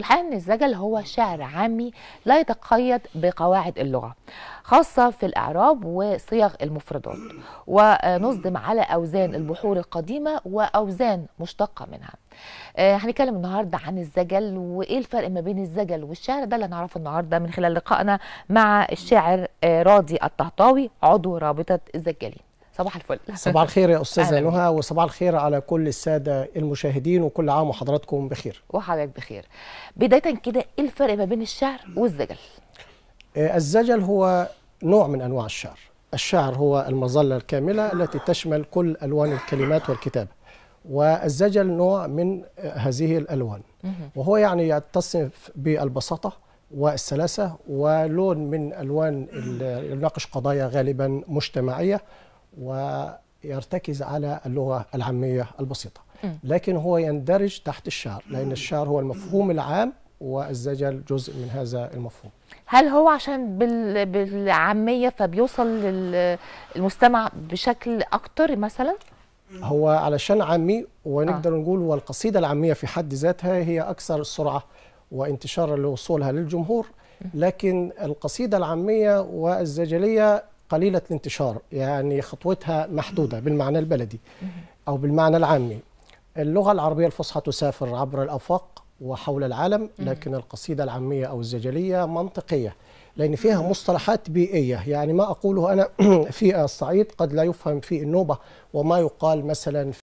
الحقيقة إن الزجل هو شعر عامي لا يتقيد بقواعد اللغة خاصة في الإعراب وصيغ المفردات ونصدم على أوزان البحور القديمة وأوزان مشتقة منها آه، هنتكلم النهاردة عن الزجل وإيه الفرق ما بين الزجل والشعر ده اللي هنعرفه النهاردة من خلال لقائنا مع الشاعر آه، راضي الطهطاوي عضو رابطة الزجالين صباح الفل صباح الخير يا استاذه نهى وصباح الخير على كل الساده المشاهدين وكل عام وحضراتكم بخير وحضرتك بخير بدايه كده ايه الفرق ما بين الشعر والزجل آه، الزجل هو نوع من انواع الشعر الشعر هو المظله الكامله التي تشمل كل الوان الكلمات والكتابه والزجل نوع من آه، هذه الألوان وهو يعني يتصف بالبساطة والسلاسة ولون من ألوان يناقش قضايا غالبا مجتمعية ويرتكز على اللغة العامية البسيطة لكن هو يندرج تحت الشعر لأن الشعر هو المفهوم العام والزجل جزء من هذا المفهوم هل هو عشان بالعامية فبيوصل للمستمع بشكل أكتر مثلا؟ هو علشان عامي ونقدر آه. نقول والقصيدة العامية في حد ذاتها هي أكثر سرعة وانتشارا لوصولها للجمهور لكن القصيدة العامية والزجلية قليلة الانتشار يعني خطوتها محدودة بالمعنى البلدي أو بالمعنى العامي اللغة العربية الفصحى تسافر عبر الآفاق وحول العالم لكن القصيدة العامية أو الزجلية منطقية لأن فيها مصطلحات بيئية يعني ما أقوله أنا في الصعيد قد لا يفهم في النوبة وما يقال مثلا في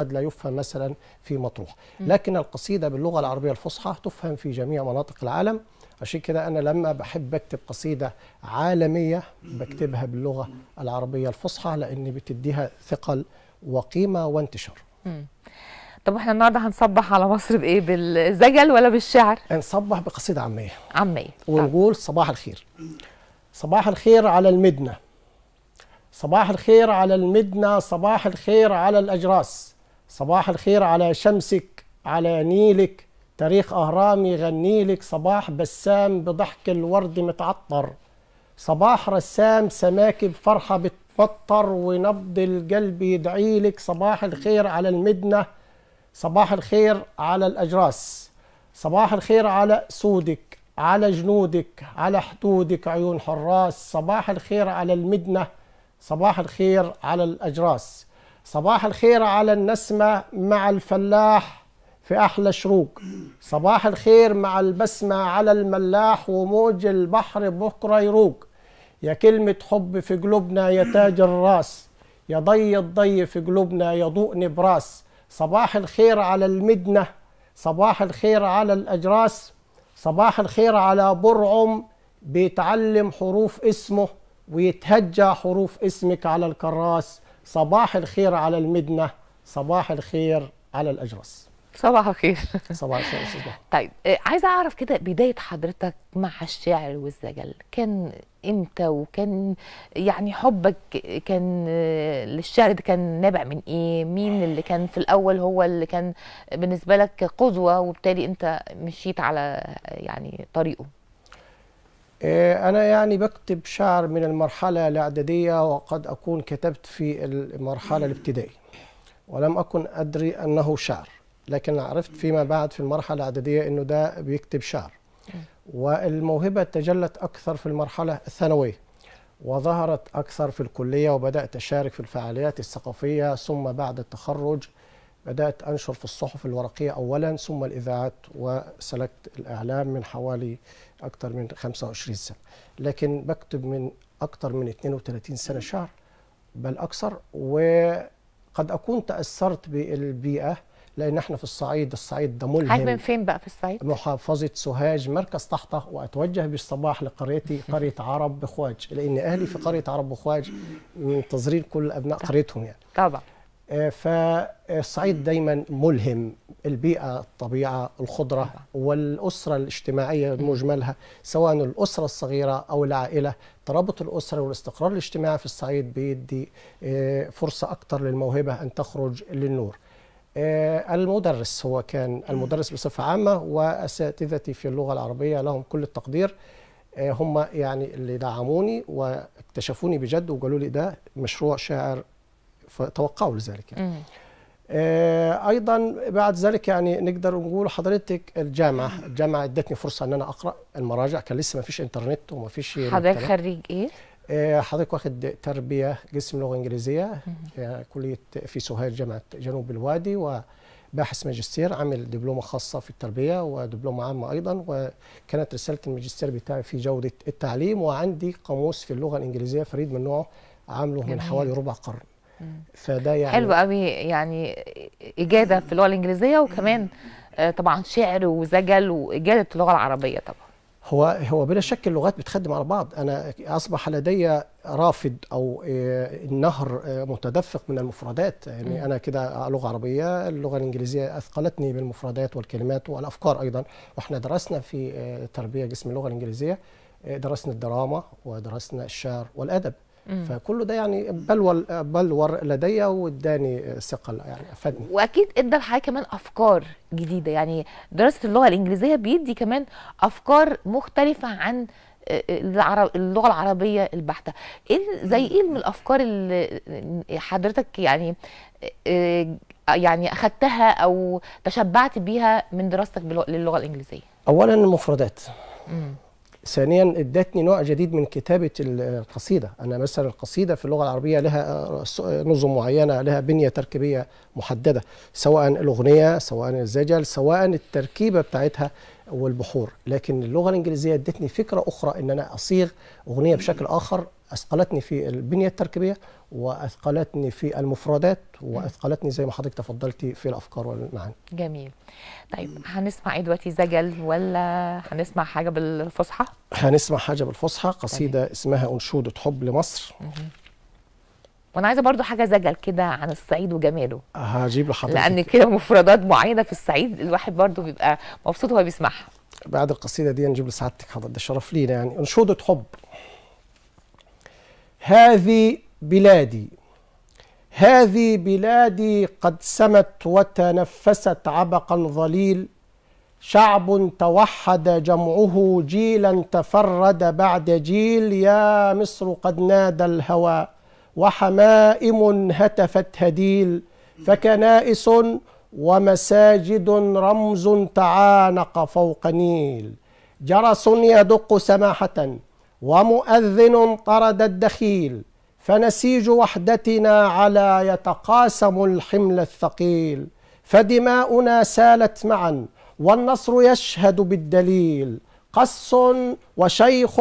قد لا يفهم مثلا في مطروح لكن القصيدة باللغة العربية الفصحى تفهم في جميع مناطق العالم عشان كده أنا لما بحب أكتب قصيدة عالمية بكتبها باللغة العربية الفصحى لأن بتديها ثقل وقيمة وانتشار طب احنا النهارده هنصبح على مصر بايه بالزجل ولا بالشعر نصبح بقصيده عاميه عاميه ونقول صباح الخير صباح الخير على المدنه صباح الخير على المدنه صباح الخير على الاجراس صباح الخير على شمسك على نيلك تاريخ أهرام يغني لك صباح بسام بضحك الورد متعطر صباح رسام سماكي بفرحة بتفطر ونبض القلب يدعي لك صباح الخير على المدنة صباح الخير على الأجراس صباح الخير على سودك على جنودك على حدودك عيون حراس صباح الخير على المدنة صباح الخير على الأجراس صباح الخير على النسمة مع الفلاح في أحلى شروق صباح الخير مع البسمة على الملاح وموج البحر بكرة يروق يا كلمة حب في قلوبنا يا تاج الراس يا ضي الضي في قلوبنا يا ضوء نبراس صباح الخير على المدنة صباح الخير على الأجراس صباح الخير على برعم بيتعلم حروف اسمه ويتهجى حروف اسمك على الكراس صباح الخير على المدنة صباح الخير على الأجرس صباح الخير صباح الخير أستاذ طيب آه، عايزة أعرف كده بداية حضرتك مع الشعر والزجل كان إمتى وكان يعني حبك كان آه، للشعر ده كان نابع من إيه مين اللي كان في الأول هو اللي كان بالنسبة لك قدوة وبالتالي أنت مشيت على آه، يعني طريقه آه، أنا يعني بكتب شعر من المرحلة الإعدادية وقد أكون كتبت في المرحلة الابتدائية ولم أكن أدري أنه شعر لكن عرفت فيما بعد في المرحلة الإعدادية أنه ده بيكتب شعر والموهبة تجلت أكثر في المرحلة الثانوية وظهرت أكثر في الكلية وبدأت أشارك في الفعاليات الثقافية ثم بعد التخرج بدأت أنشر في الصحف الورقية أولا ثم الإذاعات وسلكت الإعلام من حوالي أكثر من 25 سنة لكن بكتب من أكثر من 32 سنة شعر بل أكثر وقد أكون تأثرت بالبيئة لأن احنا في الصعيد الصعيد ده ملهم حضرتك من فين بقى في الصعيد؟ محافظة سوهاج مركز طحطة وأتوجه بالصباح لقريتي قرية عرب بخواج لأن أهلي في قرية عرب بخواج منتظرين كل أبناء قريتهم يعني طبعا آه، فالصعيد دايما ملهم البيئة الطبيعة الخضرة والأسرة الاجتماعية بمجملها سواء الأسرة الصغيرة أو العائلة ترابط الأسرة والاستقرار الاجتماعي في الصعيد بيدي آه، فرصة أكثر للموهبة أن تخرج للنور آه، المدرس هو كان المدرس بصفة عامة وأساتذتي في اللغة العربية لهم كل التقدير هم يعني اللي دعموني واكتشفوني بجد وقالوا لي ده مشروع شاعر فتوقعوا لذلك يعني. ايضا بعد ذلك يعني نقدر نقول حضرتك الجامعه الجامعه ادتني فرصه ان انا اقرا المراجع كان لسه ما فيش انترنت وما فيش حضرتك خريج ايه آه، حضرتك واخد تربيه قسم لغه انجليزيه آه، كليه في سوهاج جامعه جنوب الوادي وباحث ماجستير عامل دبلومه خاصه في التربيه ودبلومه عامه ايضا وكانت رساله الماجستير بتاعي في جوده التعليم وعندي قاموس في اللغه الانجليزيه فريد من نوعه عامله من حوالي ربع قرن فده يعني حلو قوي يعني اجاده في اللغه الانجليزيه وكمان آه، طبعا شعر وزجل واجاده اللغه العربيه طبعا هو هو بلا شك اللغات بتخدم على بعض انا اصبح لدي رافد او النهر آه، آه، متدفق من المفردات يعني انا كده لغه عربيه اللغه الانجليزيه اثقلتني بالمفردات والكلمات والافكار ايضا واحنا درسنا في تربيه جسم اللغه الانجليزيه درسنا الدراما ودرسنا الشعر والادب فكله ده يعني بلور بلور لدي واداني ثقه يعني افادني واكيد ادى لحضرتك كمان افكار جديده يعني دراسه اللغه الانجليزيه بيدي كمان افكار مختلفه عن آه، آه، اللغه العربيه البحته ايه زي ايه من الافكار اللي حضرتك يعني آه، يعني اخذتها او تشبعت بيها من دراستك للغه الانجليزيه اولا المفردات مم. ثانيا ادتني نوع جديد من كتابه القصيده انا مثلا القصيده في اللغه العربيه لها نظم معينه لها بنيه تركيبيه محدده سواء الاغنيه سواء الزجل سواء التركيبه بتاعتها والبحور لكن اللغه الانجليزيه ادتني فكره اخرى ان انا اصيغ اغنيه بشكل اخر اثقلتني في البنيه التركيبيه واثقلتني في المفردات واثقلتني زي ما حضرتك تفضلتي في الافكار والمعاني. جميل. طيب هنسمع ايه دلوقتي زجل ولا هنسمع حاجه بالفصحى؟ هنسمع حاجه بالفصحى قصيده طيب. اسمها انشوده حب لمصر. مم. وانا عايزه برضو حاجه زجل كده عن الصعيد وجماله هجيب لحضرتك لان كده مفردات معينه في الصعيد الواحد برضو بيبقى مبسوط وهو بيسمعها بعد القصيده دي نجيب لسعادتك حضرتك ده شرف لينا يعني انشوده حب هذه بلادي هذه بلادي قد سمت وتنفست عبقا ظليل شعب توحد جمعه جيلا تفرد بعد جيل يا مصر قد نادى الهوى وحمائم هتفت هديل فكنائس ومساجد رمز تعانق فوق نيل جرس يدق سماحة ومؤذن طرد الدخيل فنسيج وحدتنا على يتقاسم الحمل الثقيل فدماؤنا سالت معا والنصر يشهد بالدليل قص وشيخ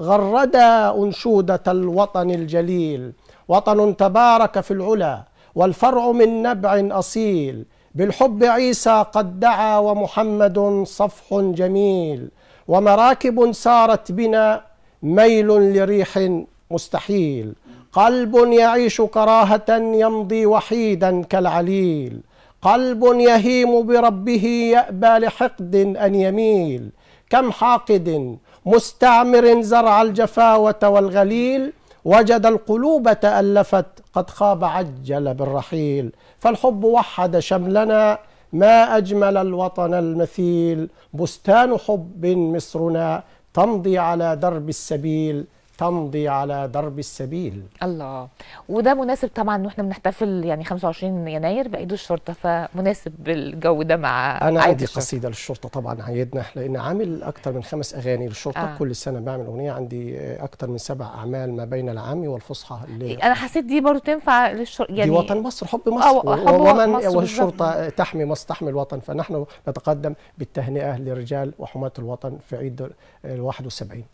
غردا أنشودة الوطن الجليل وطن تبارك في العلا والفرع من نبع أصيل بالحب عيسى قد دعا ومحمد صفح جميل ومراكب سارت بنا ميل لريح مستحيل قلب يعيش كراهة يمضي وحيدا كالعليل قلب يهيم بربه يأبى لحقد أن يميل كم حاقد مستعمر زرع الجفاوة والغليل وجد القلوب تألفت قد خاب عجل بالرحيل فالحب وحد شملنا ما أجمل الوطن المثيل بستان حب مصرنا تمضي على درب السبيل تمضي على درب السبيل الله وده مناسب طبعا ان احنا بنحتفل يعني 25 يناير بعيد الشرطه فمناسب الجو ده مع انا عندي قصيده للشرطه طبعا عيدنا لان عامل اكتر من خمس اغاني للشرطه آه. كل سنه بعمل اغنيه عندي اكتر من سبع اعمال ما بين العام والفصحى اللي انا حسيت دي برضو تنفع للشرطه يعني دي وطن مصر حب مصر أو حب ومن مصر والشرطه بالزبط. تحمي مصر تحمي الوطن فنحن نتقدم بالتهنئه لرجال وحماه الوطن في عيد ال 71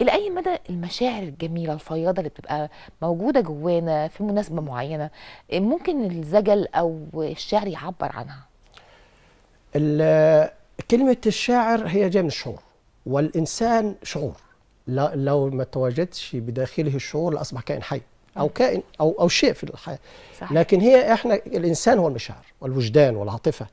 الى اي مدى المشاعر الجميله الفياضه اللي بتبقى موجوده جوانا في مناسبه معينه إيه ممكن الزجل او الشعر يعبر عنها كلمه الشاعر هي جايه من الشعور والانسان شعور لو ما تواجدش بداخله الشعور لاصبح كائن حي او كائن او او شيء في الحياه صحيح. لكن هي احنا الانسان هو المشاعر والوجدان والعاطفه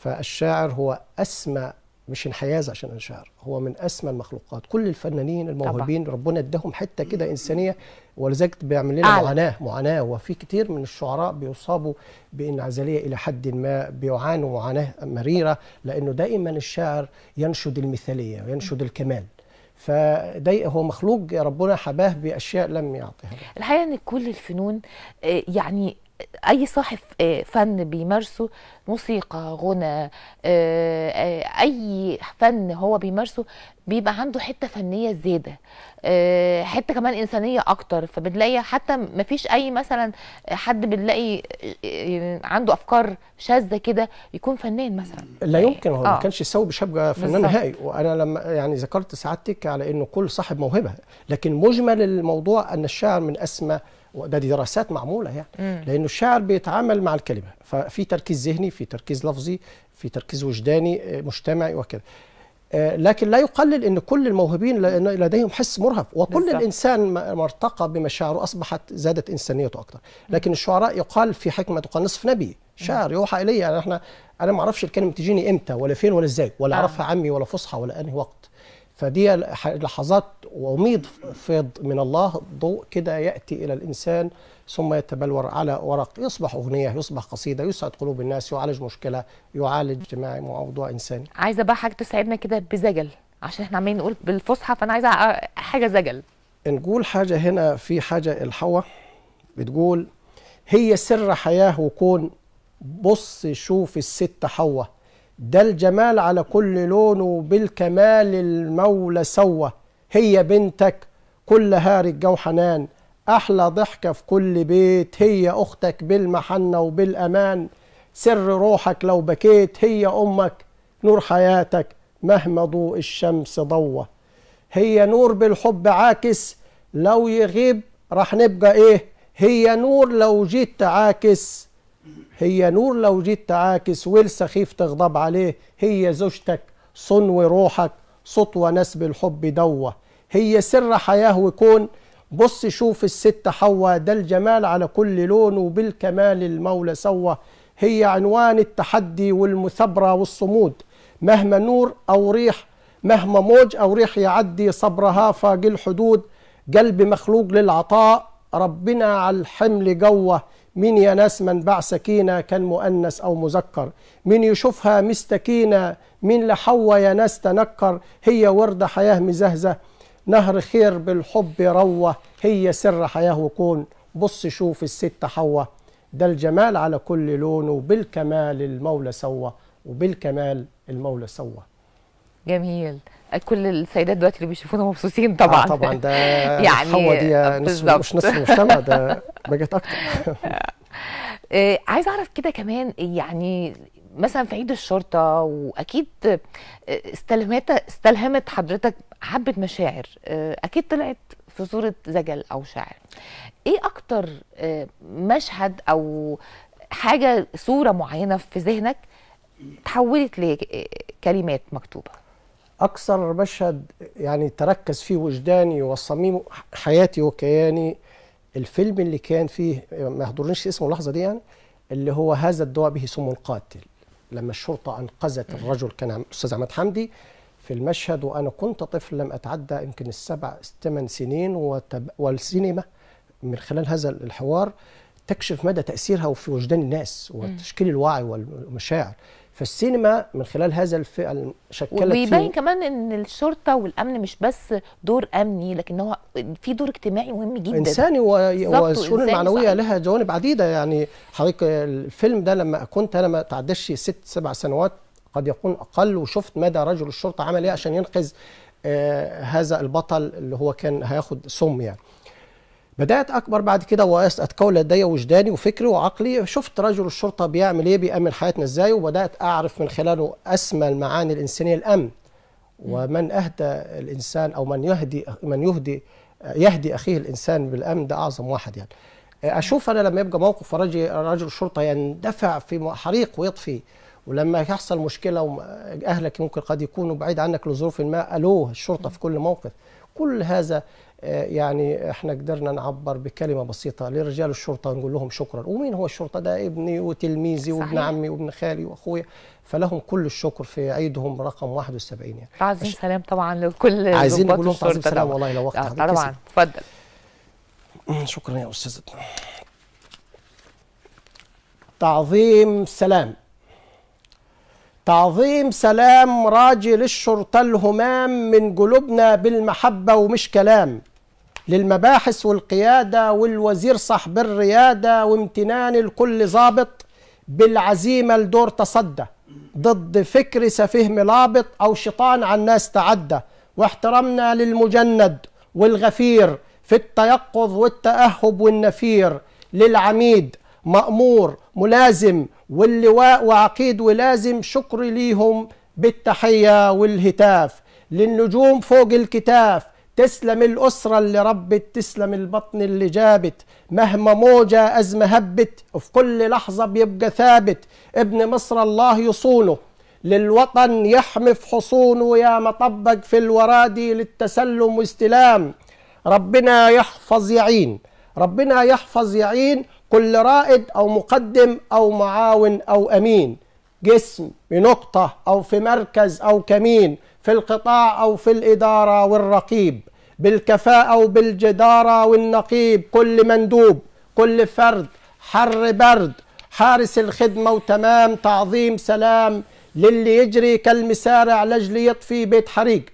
فالشاعر هو اسمى مش انحياز عشان انشهر هو من اسمى المخلوقات كل الفنانين الموهوبين طبعا. ربنا اداهم حته كده انسانيه ولذلك بيعمل لنا معاناه معاناه وفي كتير من الشعراء بيصابوا بانعزاليه الى حد ما بيعانوا معاناه مريره لانه دائما الشاعر ينشد المثاليه وينشد الكمال فده هو مخلوق ربنا حباه باشياء لم يعطيها الحقيقه ان كل الفنون آه، يعني اي صاحب آه، فن بيمارسه موسيقى غنى آه، آه، اي فن هو بيمارسه بيبقى عنده حته فنيه زياده حته كمان انسانيه اكتر فبنلاقي حتى ما فيش اي مثلا حد بنلاقي عنده افكار شاذه كده يكون فنان مثلا لا يمكن هو آه. ما كانش يساوي بشبه فنان نهائي وانا لما يعني ذكرت سعادتك على انه كل صاحب موهبه لكن مجمل الموضوع ان الشاعر من اسمى وده دي دراسات معموله يعني لانه الشاعر بيتعامل مع الكلمه ففي تركيز ذهني في تركيز لفظي في تركيز وجداني آه، مجتمعي وكذا آه، لكن لا يقلل ان كل الموهوبين لديهم حس مرهف وكل بالزبط. الانسان ما ارتقى بمشاعره اصبحت زادت انسانيته اكثر لكن الشعراء يقال في حكمه يقال نصف نبي شاعر يوحى الي يعني احنا انا ما اعرفش الكلمه تجيني امتى ولا فين ولا ازاي ولا آه. اعرفها عمي ولا فصحى ولا انهي وقت فدي لحظات وميض فيض من الله ضوء كده يأتي إلى الإنسان ثم يتبلور على ورق يصبح أغنية يصبح قصيدة يسعد قلوب الناس يعالج مشكلة يعالج اجتماعي موضوع إنساني عايزة بقى حاجة تسعدنا كده بزجل عشان احنا عمالين نقول بالفصحى فأنا عايزة حاجة زجل نقول حاجة هنا في حاجة الحوا بتقول هي سر حياة وكون بص شوف الست حواء ده الجمال على كل لون وبالكمال المولى سوى هي بنتك كل هارج جو حنان أحلى ضحكة في كل بيت هي أختك بالمحنة وبالأمان سر روحك لو بكيت هي أمك نور حياتك مهما ضوء الشمس ضوى هي نور بالحب عاكس لو يغيب راح نبقى إيه هي نور لو جيت تعاكس هي نور لو جيت تعاكس والسخيف تغضب عليه هي زوجتك صنو روحك سطوة نسب الحب دوة هي سر حياة وكون بص شوف الست حوا ده الجمال على كل لون وبالكمال المولى سوى هي عنوان التحدي والمثابرة والصمود مهما نور أو ريح مهما موج أو ريح يعدي صبرها فاق الحدود قلب مخلوق للعطاء ربنا على الحمل جوه مين يا ناس من باع سكينة كان مؤنث أو مذكر مين يشوفها مستكينة مين لحوى يا ناس تنكر هي وردة حياة مزهزة نهر خير بالحب روة هي سر حياة وكون بص شوف الست حوة ده الجمال على كل لون وبالكمال المولى سوى وبالكمال المولى سوى جميل كل السيدات دلوقتي اللي بيشوفونا مبسوطين طبعا آه طبعا ده يعني حوا دي نص مش نص المجتمع ده بقت اكتر آه، عايز اعرف كده كمان يعني مثلا في عيد الشرطه واكيد آه، استلهمت استلهمت حضرتك حبه مشاعر آه، اكيد طلعت في صوره زجل او شاعر ايه اكتر مشهد او حاجه صوره معينه في ذهنك تحولت لكلمات مكتوبه اكثر مشهد يعني تركز فيه وجداني وصميم حياتي وكياني الفيلم اللي كان فيه ما يحضرنيش اسمه اللحظه دي يعني اللي هو هذا الدواء به سم القاتل لما الشرطه انقذت الرجل كان استاذ احمد حمدي في المشهد وانا كنت طفل لم اتعدى يمكن السبع ثمان سنين وتب... والسينما من خلال هذا الحوار تكشف مدى تاثيرها في وجدان الناس وتشكيل الوعي والمشاعر فالسينما من خلال هذا الفئه شكلت وبيبين كمان ان الشرطه والامن مش بس دور امني لكن هو في دور اجتماعي مهم جدا انساني والشؤون المعنويه لها جوانب عديده يعني حضرتك الفيلم ده لما كنت انا ما تعداش ست سبع سنوات قد يكون اقل وشفت مدى رجل الشرطه عمل ايه عشان ينقذ آه هذا البطل اللي هو كان هياخد سم يعني بدات اكبر بعد كده واتكون لدي وجداني وفكري وعقلي شفت رجل الشرطه بيعمل ايه بيامن حياتنا ازاي وبدات اعرف من خلاله اسمى المعاني الانسانيه الامن ومن اهدى الانسان او من يهدي من يهدي يهدي اخيه الانسان بالامن ده اعظم واحد يعني آه، اشوف انا لما يبقى موقف رجل رجل الشرطه يندفع في حريق ويطفي ولما يحصل مشكله واهلك ممكن قد يكونوا بعيد عنك لظروف ما الوه الشرطه في كل موقف كل هذا آه، يعني احنا قدرنا نعبر بكلمه بسيطه لرجال الشرطه ونقول لهم شكرا ومين هو الشرطه ده ابني وتلميذي وابن عمي وابن خالي واخويا فلهم كل الشكر في عيدهم رقم 71 يعني تعظيم سلام طبعا لكل عايزين نقول لهم تعظيم سلام والله لو وقت آه، طبعا اتفضل شكرا يا استاذتنا تعظيم سلام تعظيم سلام راجل الشرطة الهمام من قلوبنا بالمحبة ومش كلام للمباحث والقيادة والوزير صاحب الريادة وامتنان لكل ظابط بالعزيمة لدور تصدى ضد فكر سفيه ملابط أو شيطان عن ناس تعدى واحترامنا للمجند والغفير في التيقظ والتأهب والنفير للعميد مأمور ملازم واللواء وعقيد ولازم شكر ليهم بالتحية والهتاف للنجوم فوق الكتاف تسلم الأسرة اللي ربت تسلم البطن اللي جابت مهما موجة أزمة هبت في كل لحظة بيبقى ثابت ابن مصر الله يصونه للوطن يحمي في حصونه يا مطبق في الورادي للتسلم واستلام ربنا يحفظ يعين ربنا يحفظ يعين كل رائد أو مقدم أو معاون أو أمين جسم بنقطة أو في مركز أو كمين في القطاع أو في الإدارة والرقيب بالكفاءة وبالجدارة والنقيب كل مندوب كل فرد حر برد حارس الخدمة وتمام تعظيم سلام للي يجري كالمسارع لجل يطفي بيت حريق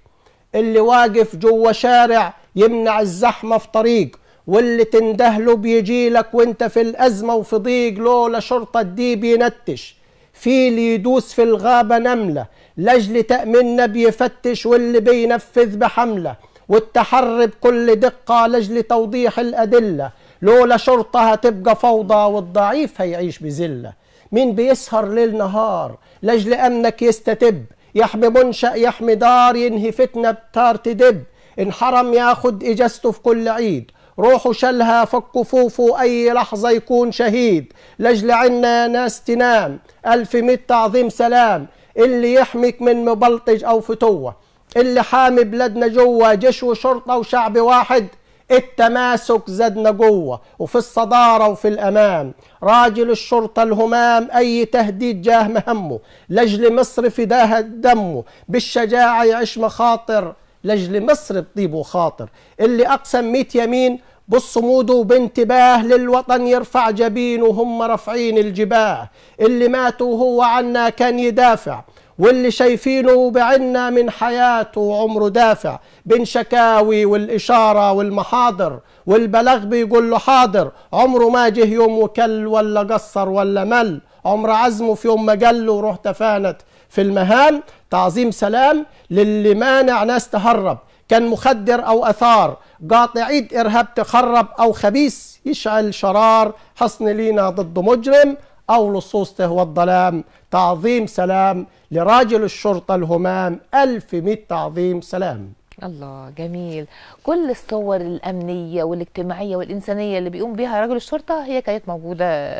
اللي واقف جوا شارع يمنع الزحمة في طريق واللي تندهله بيجي لك وانت في الأزمة وفي ضيق لولا شرطة دي بينتش فيل يدوس في الغابة نملة لجل تأمننا بيفتش واللي بينفذ بحملة والتحري بكل دقة لجل توضيح الأدلة لولا شرطة هتبقى فوضى والضعيف هيعيش بذلة مين بيسهر ليل نهار لجل أمنك يستتب يحمي منشأ يحمي دار ينهي فتنة بتار تدب انحرم ياخد إجازته في كل عيد روحوا شلها فكوا فوفوا أي لحظة يكون شهيد لجل عنا ناس تنام ألف ميت تعظيم سلام اللي يحميك من مبلطج أو فتوة اللي حامي بلادنا جوا جيش وشرطة وشعب واحد التماسك زادنا جوه وفي الصدارة وفي الأمام راجل الشرطة الهمام أي تهديد جاه مهمه لجل مصر فداها دمه بالشجاعة يعيش مخاطر لجل مصر بطيبه خاطر اللي أقسم ميت يمين بالصمود وبانتباه للوطن يرفع جبينه هم رافعين الجباه اللي ماتوا هو عنا كان يدافع واللي شايفينه بعنا من حياته وعمره دافع بين شكاوي والإشارة والمحاضر والبلاغ بيقول له حاضر عمره ما جه يوم وكل ولا قصر ولا مل عمر عزمه في يوم ما قل وروح تفانت في المهام تعظيم سلام للي مانع ناس تهرب كان مخدر أو أثار قاطع عيد إرهاب تخرب أو خبيث يشعل شرار حصن لينا ضد مجرم أو لصوص تهوى الظلام تعظيم سلام لراجل الشرطة الهمام ألف ميت تعظيم سلام الله جميل كل الصور الأمنية والاجتماعية والإنسانية اللي بيقوم بها رجل الشرطة هي كانت موجودة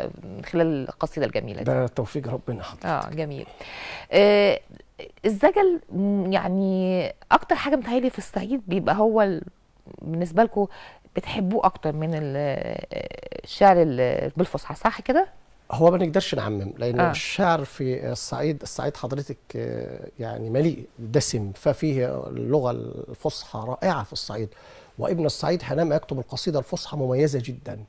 خلال القصيدة الجميلة دي ده توفيق ربنا حضرتك آه جميل آه الزجل يعني اكتر حاجه متهيألي في الصعيد بيبقى هو ال... بالنسبه لكم بتحبوه اكتر من الشعر بالفصحى صح كده هو ما نقدرش نعمم لان آه. الشعر في الصعيد الصعيد حضرتك آه، يعني مليء دسم ففيه اللغه الفصحى رائعه في الصعيد وابن الصعيد حينما يكتب القصيده الفصحى مميزه جدا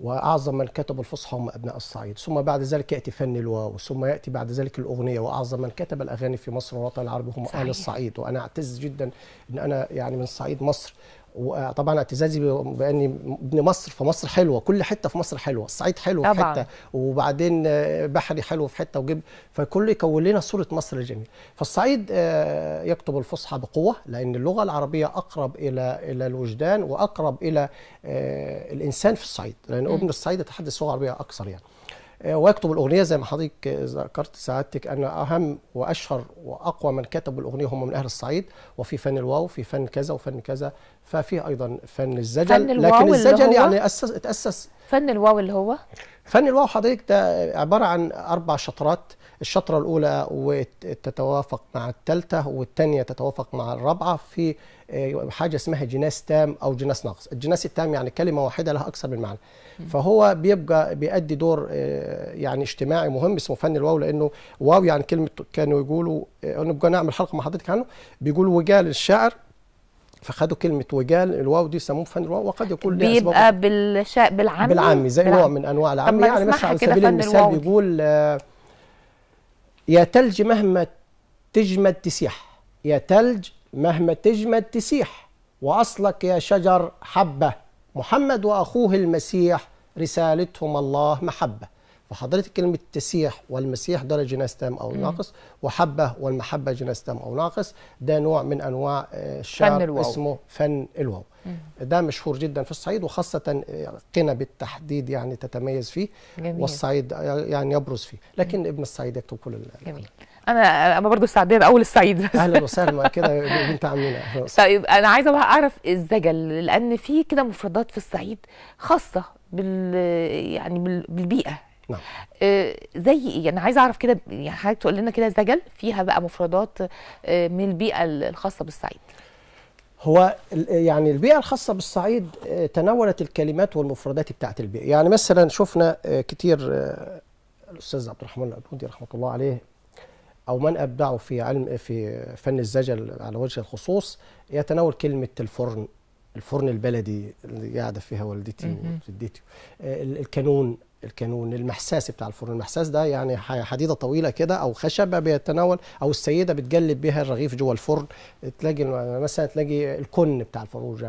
وأعظم من كتب الفصحى هم أبناء الصعيد ثم بعد ذلك يأتي فن الواو ثم يأتي بعد ذلك الأغنية وأعظم من كتب الأغاني في مصر والوطن العربي هم أهل الصعيد وأنا أعتز جدا أن أنا يعني من صعيد مصر وطبعا اعتزازي باني ابن مصر فمصر حلوه كل حته في مصر حلوه الصعيد حلو في حته وبعدين آه، بحري حلو في حته وجب فكل يكون لنا صوره مصر الجميله فالصعيد آه، يكتب الفصحى بقوه لان اللغه العربيه اقرب الى الى الوجدان واقرب الى آه، الانسان في الصعيد لان ابن الصعيد يتحدث لغه عربيه اكثر يعني آه، ويكتب الاغنيه زي ما حضرتك ذكرت سعادتك ان اهم واشهر واقوى من كتبوا الاغنيه هم من اهل الصعيد وفي فن الواو في فن كذا وفن كذا ففي ايضا فن الزجل فن الواو لكن الزجل يعني أسس اتاسس فن الواو اللي هو فن الواو حضرتك ده عباره عن اربع شطرات الشطره الاولى تتوافق مع الثالثه والثانيه تتوافق مع الرابعه في آه، حاجه اسمها جناس تام او جناس ناقص الجناس التام يعني كلمه واحده لها اكثر من معنى فهو بيبقى بيأدي دور آه، يعني اجتماعي مهم اسمه فن الواو لانه واو يعني كلمه كانوا يقولوا آه، نبقى نعمل حلقه مع حضرتك عنه بيقولوا وجال الشعر فخدوا كلمه وجال الواو دي سموه فن الواو وقد يكون لها بيبقى بالشاء بالعامي بالعامي زي نوع من انواع العامي يعني مثلا على سبيل المثال بيقول يا تلج مهما تجمد تسيح يا تلج مهما تجمد تسيح وأصلك يا شجر حبة محمد وأخوه المسيح رسالتهم الله محبة فحضرتك كلمة تسيح والمسيح دول جناس تام أو مم. ناقص وحبة والمحبة جناس تام أو ناقص ده نوع من أنواع الشعر آه، فن الواو. اسمه فن الواو مم. ده مشهور جدا في الصعيد وخاصة آه، قنا بالتحديد يعني تتميز فيه جميل. والصعيد آه، يعني يبرز فيه لكن مم. ابن الصعيد يكتب كل جميل انا انا برضه السعديه باول الصعيد بس اهلا وسهلا كده بنت عمينا طيب انا عايزه بقى اعرف الزجل لان في كده مفردات في الصعيد خاصه بال يعني بالبيئه نعم آه، زي ايه انا يعني عايزه اعرف كده يعني حضرتك تقول لنا كده زجل فيها بقى مفردات آه، من البيئه الخاصه بالصعيد هو يعني البيئة الخاصة بالصعيد آه، تناولت الكلمات والمفردات بتاعة البيئة يعني مثلا شفنا كتير الأستاذ عبد الرحمن الأبودي رحمة الله عليه أو من ابدعوا في علم في فن الزجل على وجه الخصوص يتناول كلمة الفرن الفرن البلدي اللي قاعدة فيها والدتي وجدتي الكانون الكانون المحساس بتاع الفرن المحساس ده يعني حديده طويله كده او خشبه بيتناول او السيده بتجلب بيها الرغيف جوه الفرن تلاقي مثلا تلاقي الكن بتاع الفروج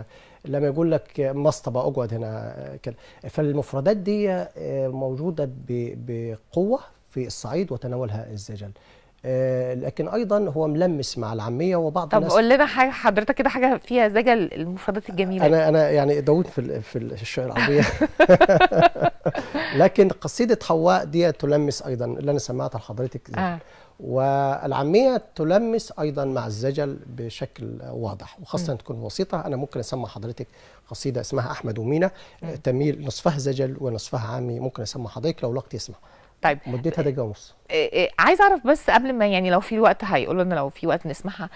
لما يقول لك مصطبه اقعد هنا كده فالمفردات دي آه، موجوده بقوه في الصعيد وتناولها الزجل آه، لكن ايضا هو ملمس مع العاميه وبعض طب الناس طب قول لنا حاجه حضرتك كده حاجه فيها زجل المفردات الجميله انا انا يعني داوود في في الشعر العربيه لكن قصيده حواء دي تلمس ايضا اللي انا سمعتها لحضرتك آه. والعاميه تلمس ايضا مع الزجل بشكل واضح وخاصه م. تكون وسيطه انا ممكن اسمع حضرتك قصيده اسمها احمد ومينا آه، تميل نصفها زجل ونصفها عامي ممكن اسمع حضرتك لو الوقت يسمع طيب مدتها دقيقه ونص آه، آه، عايز اعرف بس قبل ما يعني لو في وقت هيقولوا لنا لو في وقت نسمعها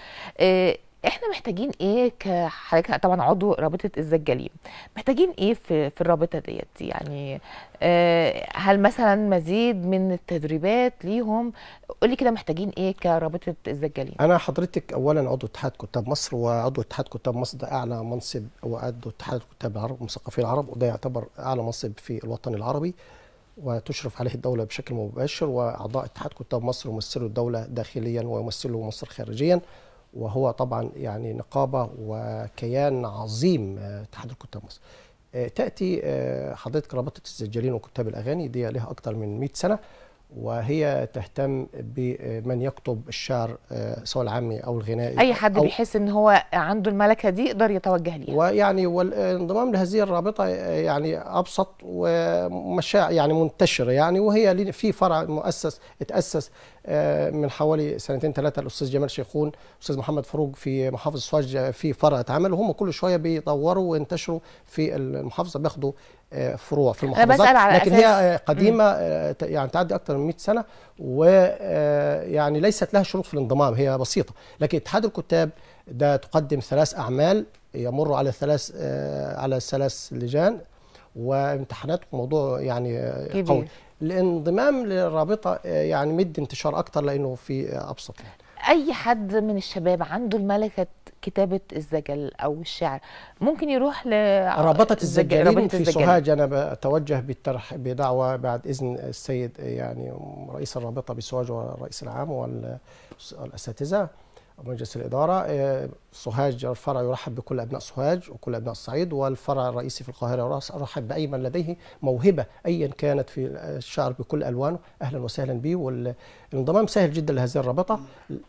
احنا محتاجين ايه كحضرتك طبعا عضو رابطه الزجالين محتاجين ايه في في الرابطه ديت يعني آه، هل مثلا مزيد من التدريبات ليهم قولي كده محتاجين ايه كرابطه الزجالين انا حضرتك اولا عضو اتحاد كتاب مصر وعضو اتحاد كتاب مصر ده اعلى منصب وعضو اتحاد كتاب العرب المثقفين العرب وده يعتبر اعلى منصب في الوطن العربي وتشرف عليه الدولة بشكل مباشر وأعضاء اتحاد كتاب مصر يمثلوا الدولة داخليا ويمثلوا مصر خارجيا وهو طبعا يعني نقابه وكيان عظيم آه، اتحاد الكتاب مصر آه، تاتي آه، حضرتك رابطه السجالين وكتاب الاغاني دي لها اكثر من 100 سنه وهي تهتم بمن يكتب الشعر سواء آه، العامي او الغنائي اي حد بيحس ان هو عنده الملكه دي يقدر يتوجه ليها ويعني والانضمام لهذه الرابطه آه، يعني ابسط ومشاع يعني منتشر يعني وهي في فرع مؤسس اتاسس آه، من حوالي سنتين ثلاثه الاستاذ جمال شيخون الاستاذ محمد فروج في محافظه سواج في فرع اتعمل وهم كل شويه بيطوروا وينتشروا في المحافظه بياخدوا فروع في المحافظات أنا بسأل على لكن أساس. هي آه، قديمه آه، يعني تعدي اكثر من 100 سنه ويعني آه، ليست لها شروط في الانضمام هي بسيطه لكن اتحاد الكتاب ده تقدم ثلاث اعمال يمر على ثلاث على ثلاث لجان وامتحانات موضوع يعني قوي الانضمام للرابطه يعني مد انتشار اكثر لانه في ابسط يعني. اي حد من الشباب عنده الملكه كتابه الزجل او الشعر ممكن يروح ل رابطه الزجالين رابطة في الزجل. سوهاج انا بتوجه بالطرح بدعوه بعد اذن السيد يعني رئيس الرابطه بسوهاج والرئيس العام والاساتذه ومجلس الاداره سوهاج الفرع يرحب بكل ابناء سوهاج وكل ابناء الصعيد والفرع الرئيسي في القاهره يرحب باي من لديه موهبه ايا كانت في الشعر بكل الوانه اهلا وسهلا بيه والانضمام سهل جدا لهذه الرابطه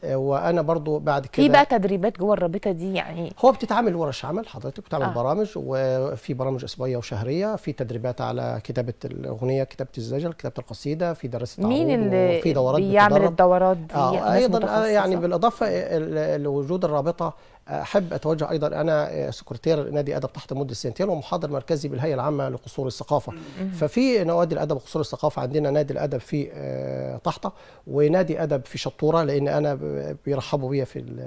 وانا برضو بعد كده في بقى تدريبات جوه الرابطه دي يعني هو بتتعامل ورش عمل حضرتك بتعمل آه. برامج وفي برامج اسبوعيه وشهريه في تدريبات على كتابه الاغنيه كتابه الزجل كتابه القصيده في دراسه مين اللي في دورات بيعمل بتدرب. الدورات دي آه ايضا آه، يعني بالاضافه لوجود الرابطه احب اتوجه ايضا انا آه، سكرتير نادي ادب تحت مده سنتين ومحاضر مركزي بالهيئه العامه لقصور الثقافه ففي نوادي الادب وقصور الثقافه عندنا نادي الادب في آه، طحطه ونادي ادب في شطوره لان انا بيرحبوا بيا في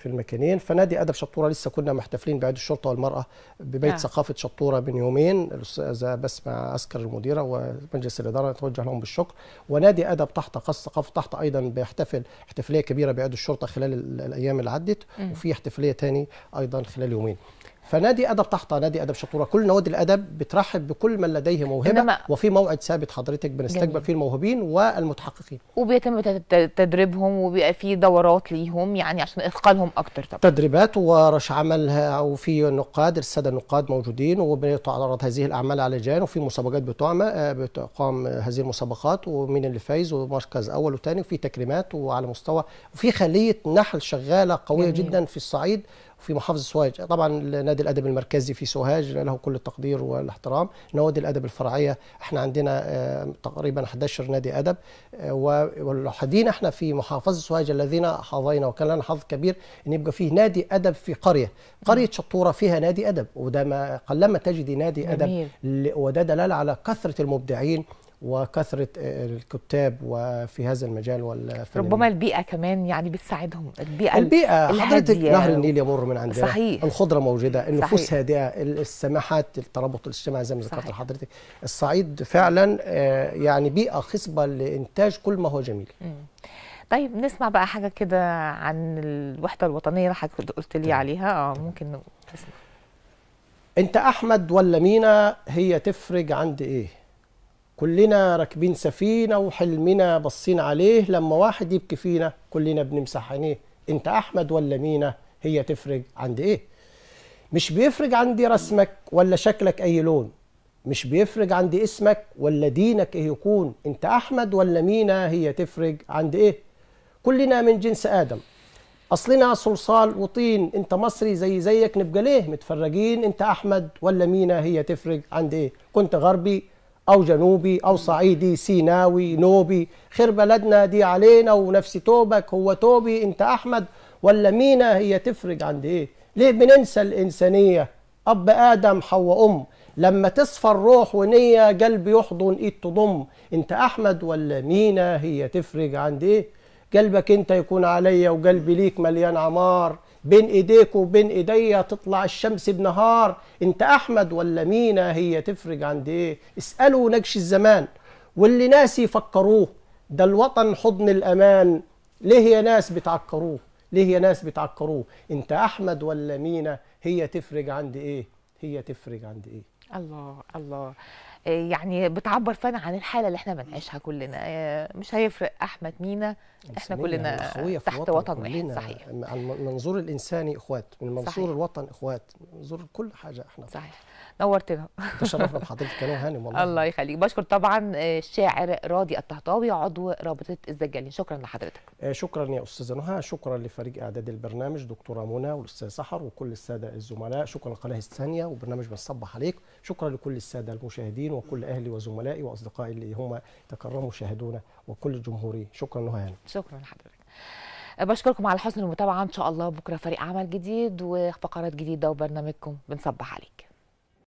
في المكانين فنادي ادب شطوره لسه كنا محتفلين بعيد الشرطه والمراه ببيت آه. ثقافه شطوره من يومين الاستاذه بسمه عسكر المديره ومجلس الاداره نتوجه لهم بالشكر ونادي ادب تحت قص ثقافه تحت ايضا بيحتفل احتفاليه كبيره بعيد الشرطه خلال الايام اللي عدت وفي احتفاليه ثاني ايضا خلال يومين فنادي ادب تحت نادي ادب شطوره كل نوادي الادب بترحب بكل من لديه موهبه وفي موعد ثابت حضرتك بنستقبل فيه الموهوبين والمتحققين وبيتم تدريبهم وبيبقى في دورات ليهم يعني عشان اثقالهم اكتر طبعا تدريبات ورش عمل وفي نقاد الساده النقاد موجودين وبتعرض هذه الاعمال على جان وفي مسابقات بتعمى آه، بتقام هذه المسابقات ومين اللي فايز ومركز اول وثاني وفي تكريمات وعلى مستوى وفي خليه نحل شغاله قويه جميل. جدا في الصعيد وفي محافظه سوهاج طبعا نادي الادب المركزي في سوهاج له كل التقدير والاحترام نوادي الادب الفرعيه احنا عندنا آه، تقريبا 11 نادي ادب آه، والوحيدين احنا في محافظه سوهاج الذين حظينا وكان لنا حظ كبير ان يبقى فيه نادي ادب في قريه قريه شطوره فيها نادي ادب وده ما قلما تجد نادي ادب وده دلاله على كثره المبدعين وكثره الكتاب وفي هذا المجال والفن ربما البيئه كمان يعني بتساعدهم البيئه البيئه حضرتك نهر النيل يمر من عندنا صحيح الخضره موجوده النفوس صحيح. هادئه السماحات الترابط الاجتماعي زي ما ذكرت لحضرتك الصعيد فعلا آه، يعني بيئه خصبه لانتاج كل ما هو جميل طيب نسمع بقى حاجه كده عن الوحده الوطنيه اللي حضرتك قلت لي طيب. عليها اه ممكن نسمع انت احمد ولا مينا هي تفرج عند ايه كلنا راكبين سفينه وحلمنا بصين عليه لما واحد يبكي فينا كلنا بنمسح عينيه انت احمد ولا مينا هي تفرق عند ايه مش بيفرق عندي رسمك ولا شكلك اي لون مش بيفرق عندي اسمك ولا دينك ايه يكون انت احمد ولا مينا هي تفرق عند ايه كلنا من جنس ادم اصلنا صلصال وطين انت مصري زي زيك نبقى ليه متفرجين انت احمد ولا مينا هي تفرق عند ايه كنت غربي أو جنوبي أو صعيدي سيناوي نوبي خير بلدنا دي علينا ونفسي توبك هو توبي أنت أحمد ولا مينا هي تفرج عند إيه ليه بننسى الإنسانية أب آدم حواء أم لما تصفى الروح ونية قلب يحضن إيد تضم أنت أحمد ولا مينا هي تفرج عند إيه قلبك أنت يكون عليا وقلبي ليك مليان عمار بين ايديك وبين ايديا تطلع الشمس بنهار انت احمد ولا مينا هي تفرج عند ايه اسالوا نجش الزمان واللي ناس يفكروه ده الوطن حضن الامان ليه يا ناس بتعكروه ليه يا ناس بتعكروه انت احمد ولا مينا هي تفرج عند ايه هي تفرج عند ايه الله الله يعني بتعبر فعلا عن الحاله اللي احنا بنعيشها كلنا آه، مش هيفرق احمد مينا احنا كلنا يعني تحت وطن, واحد صحيح المنظور الانساني اخوات من منظور صحيح. الوطن اخوات منظور كل حاجه احنا صحيح نورتنا تشرفنا بحضرتك يا هانم والله الله يخليك بشكر طبعا آه، الشاعر راضي الطهطاوي عضو رابطه الزجالين شكرا لحضرتك آه، شكرا يا استاذه نهى شكرا لفريق اعداد البرنامج دكتوره منى والاستاذ سحر وكل الساده الزملاء شكرا لقناه الثانيه وبرنامج بنصبح عليك شكرا لكل الساده المشاهدين المشاهدين وكل أهلي وزملائي وأصدقائي اللي هم تكرموا وشاهدونا وكل جمهوري شكرا نهى شكرا لحضرتك بشكركم على حسن المتابعة إن شاء الله بكرة فريق عمل جديد وفقرات جديدة وبرنامجكم بنصبح عليك